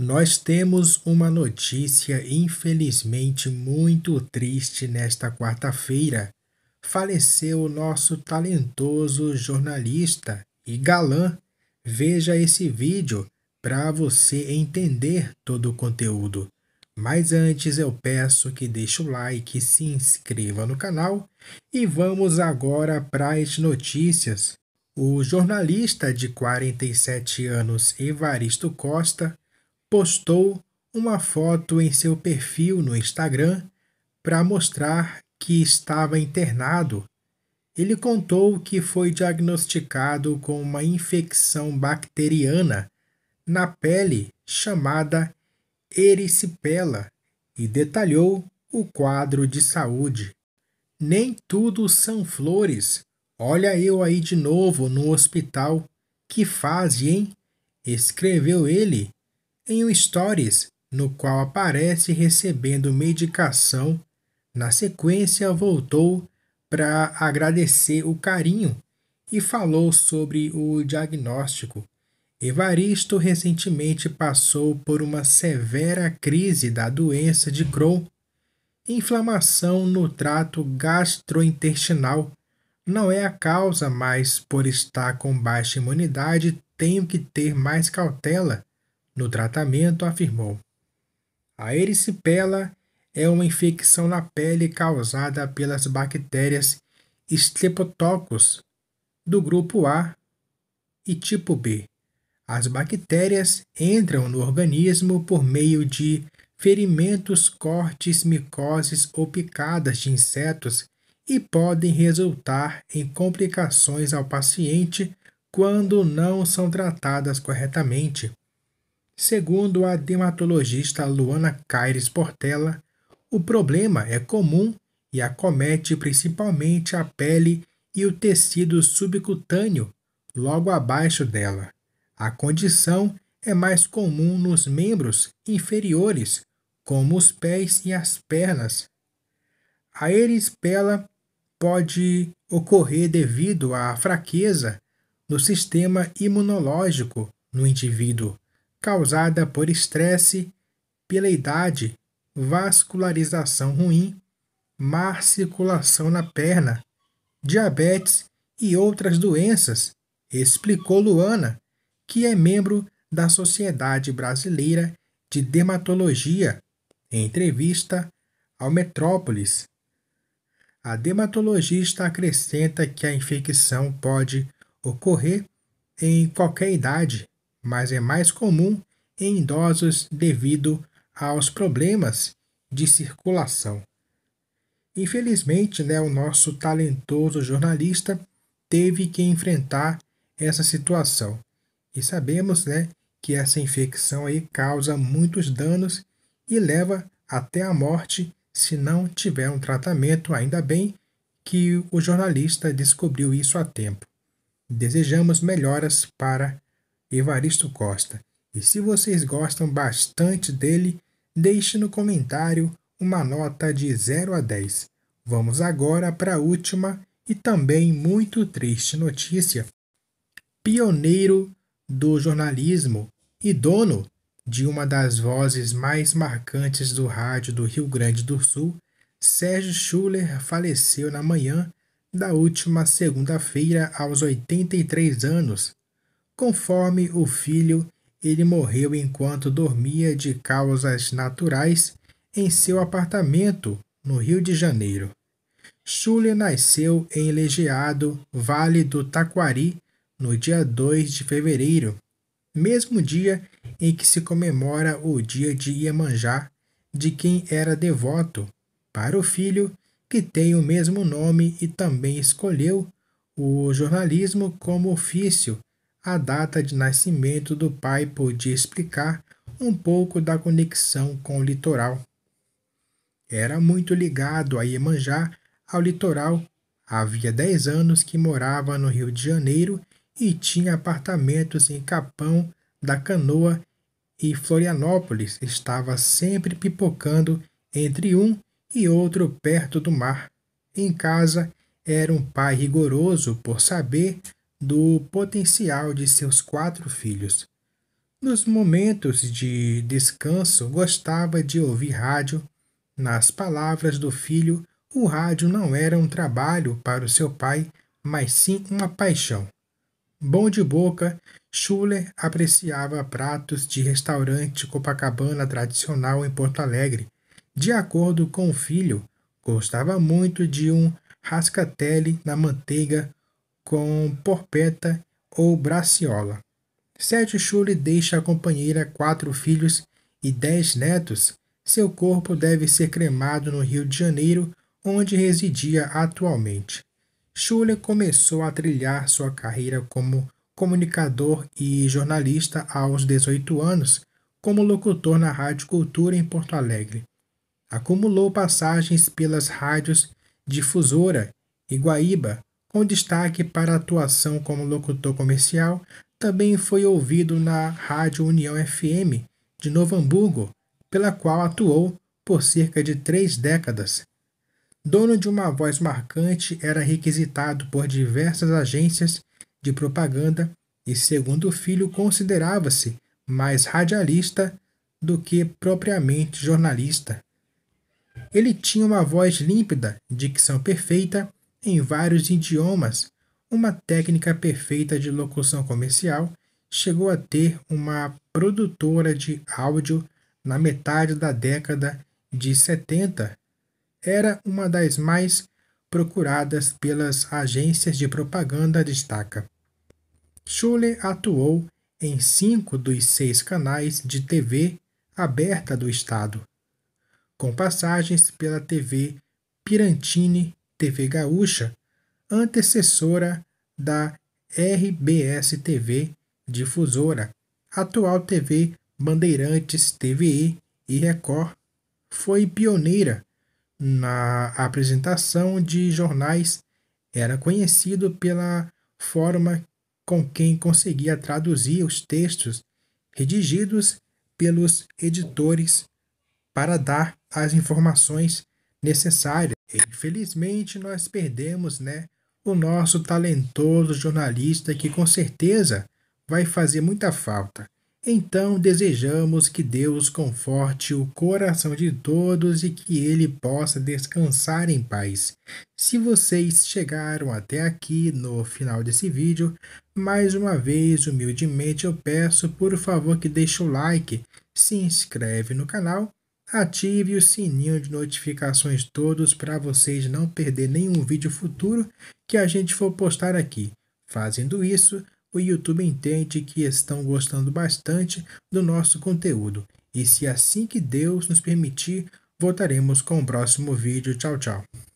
Nós temos uma notícia infelizmente muito triste nesta quarta-feira. Faleceu o nosso talentoso jornalista e galã. Veja esse vídeo para você entender todo o conteúdo. Mas antes eu peço que deixe o like, se inscreva no canal e vamos agora para as notícias. O jornalista de 47 anos Evaristo Costa postou uma foto em seu perfil no Instagram para mostrar que estava internado. Ele contou que foi diagnosticado com uma infecção bacteriana na pele chamada erisipela, e detalhou o quadro de saúde. Nem tudo são flores. Olha eu aí de novo no hospital. Que fase, hein? Escreveu ele em um stories no qual aparece recebendo medicação. Na sequência, voltou para agradecer o carinho e falou sobre o diagnóstico. Evaristo recentemente passou por uma severa crise da doença de Crohn, inflamação no trato gastrointestinal. Não é a causa, mas por estar com baixa imunidade, tenho que ter mais cautela no tratamento, afirmou: A erisipela é uma infecção na pele causada pelas bactérias Streptococcus do grupo A e tipo B. As bactérias entram no organismo por meio de ferimentos, cortes, micoses ou picadas de insetos e podem resultar em complicações ao paciente quando não são tratadas corretamente. Segundo a dermatologista Luana Caires Portela, o problema é comum e acomete principalmente a pele e o tecido subcutâneo, logo abaixo dela. A condição é mais comum nos membros inferiores, como os pés e as pernas. A erispela pode ocorrer devido à fraqueza no sistema imunológico no indivíduo, causada por estresse, pela idade, vascularização ruim, má circulação na perna, diabetes e outras doenças, explicou Luana, que é membro da Sociedade Brasileira de Dermatologia, em entrevista ao Metrópolis. A dermatologista acrescenta que a infecção pode ocorrer em qualquer idade, mas é mais comum em idosos devido aos problemas de circulação. Infelizmente, né, o nosso talentoso jornalista teve que enfrentar essa situação. E sabemos né, que essa infecção aí causa muitos danos e leva até a morte se não tiver um tratamento. Ainda bem que o jornalista descobriu isso a tempo. Desejamos melhoras para Evaristo Costa. E se vocês gostam bastante dele, deixe no comentário uma nota de 0 a 10. Vamos agora para a última e também muito triste notícia. Pioneiro do jornalismo e dono de uma das vozes mais marcantes do rádio do Rio Grande do Sul, Sérgio Schuller faleceu na manhã da última segunda-feira aos 83 anos, Conforme o filho, ele morreu enquanto dormia de causas naturais em seu apartamento no Rio de Janeiro. Chule nasceu em Legiado, Vale do Taquari, no dia 2 de fevereiro, mesmo dia em que se comemora o dia de Iemanjá, de quem era devoto, para o filho que tem o mesmo nome e também escolheu o jornalismo como ofício a data de nascimento do pai podia explicar um pouco da conexão com o litoral. Era muito ligado a Iemanjá, ao litoral. Havia dez anos que morava no Rio de Janeiro e tinha apartamentos em Capão da Canoa e Florianópolis. Estava sempre pipocando entre um e outro perto do mar. Em casa, era um pai rigoroso por saber do potencial de seus quatro filhos. Nos momentos de descanso, gostava de ouvir rádio. Nas palavras do filho, o rádio não era um trabalho para o seu pai, mas sim uma paixão. Bom de boca, Schuller apreciava pratos de restaurante Copacabana tradicional em Porto Alegre. De acordo com o filho, gostava muito de um rascatelle na manteiga com porpeta ou braciola. Sete Chule deixa a companheira quatro filhos e dez netos. Seu corpo deve ser cremado no Rio de Janeiro, onde residia atualmente. Schuller começou a trilhar sua carreira como comunicador e jornalista aos 18 anos, como locutor na Rádio Cultura em Porto Alegre. Acumulou passagens pelas rádios Difusora, Iguaíba, com destaque para atuação como locutor comercial, também foi ouvido na Rádio União FM de Novo Hamburgo, pela qual atuou por cerca de três décadas. Dono de uma voz marcante, era requisitado por diversas agências de propaganda e, segundo o filho, considerava-se mais radialista do que propriamente jornalista. Ele tinha uma voz límpida, dicção perfeita em vários idiomas, uma técnica perfeita de locução comercial, chegou a ter uma produtora de áudio na metade da década de 70. Era uma das mais procuradas pelas agências de propaganda, destaca. Schuller atuou em cinco dos seis canais de TV aberta do Estado, com passagens pela TV Pirantini TV Gaúcha, antecessora da RBS TV Difusora, atual TV Bandeirantes TVI e Record, foi pioneira na apresentação de jornais. Era conhecido pela forma com quem conseguia traduzir os textos redigidos pelos editores para dar as informações necessária. Infelizmente, nós perdemos né, o nosso talentoso jornalista que com certeza vai fazer muita falta. Então, desejamos que Deus conforte o coração de todos e que ele possa descansar em paz. Se vocês chegaram até aqui no final desse vídeo, mais uma vez, humildemente eu peço, por favor, que deixe o like, se inscreve no canal Ative o sininho de notificações todos para vocês não perder nenhum vídeo futuro que a gente for postar aqui. Fazendo isso, o YouTube entende que estão gostando bastante do nosso conteúdo. E se assim que Deus nos permitir, voltaremos com o próximo vídeo. Tchau, tchau.